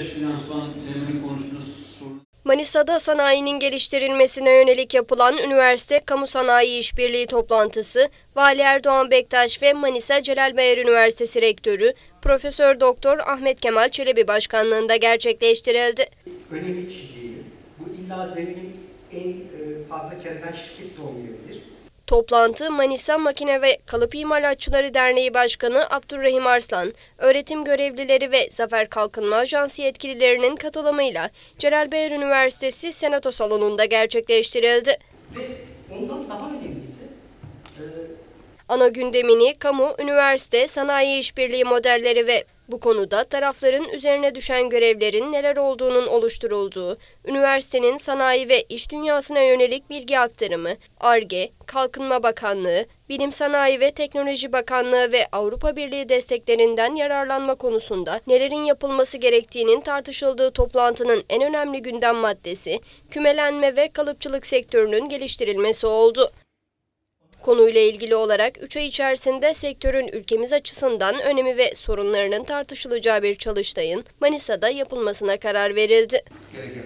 Süreç finansman temini konusunda Manisa'da sanayinin geliştirilmesine yönelik yapılan Üniversite Kamu Sanayi işbirliği toplantısı, Vali Erdoğan Bektaş ve Manisa Celal Bayar Üniversitesi Rektörü Profesör Doktor Ahmet Kemal Çelebi başkanlığında gerçekleştirildi. Önemli kişiliği, bu illa zengin en e, fazla kerden şirket de olmayabilir Toplantı Manisa Makine ve Kalıp İmalatçıları Derneği Başkanı Abdurrahim Arslan, öğretim görevlileri ve Zafer Kalkınma Ajansı yetkililerinin katılımıyla Celal Beyr Üniversitesi Senato Salonu'nda gerçekleştirildi. E, Ana gündemini kamu, üniversite, sanayi işbirliği modelleri ve bu konuda tarafların üzerine düşen görevlerin neler olduğunun oluşturulduğu, üniversitenin sanayi ve iş dünyasına yönelik bilgi aktarımı, ARGE, Kalkınma Bakanlığı, Bilim Sanayi ve Teknoloji Bakanlığı ve Avrupa Birliği desteklerinden yararlanma konusunda nelerin yapılması gerektiğinin tartışıldığı toplantının en önemli gündem maddesi, kümelenme ve kalıpçılık sektörünün geliştirilmesi oldu. Konuyla ilgili olarak 3 ay içerisinde sektörün ülkemiz açısından önemi ve sorunlarının tartışılacağı bir çalıştayın Manisa'da yapılmasına karar verildi. Gerek yok.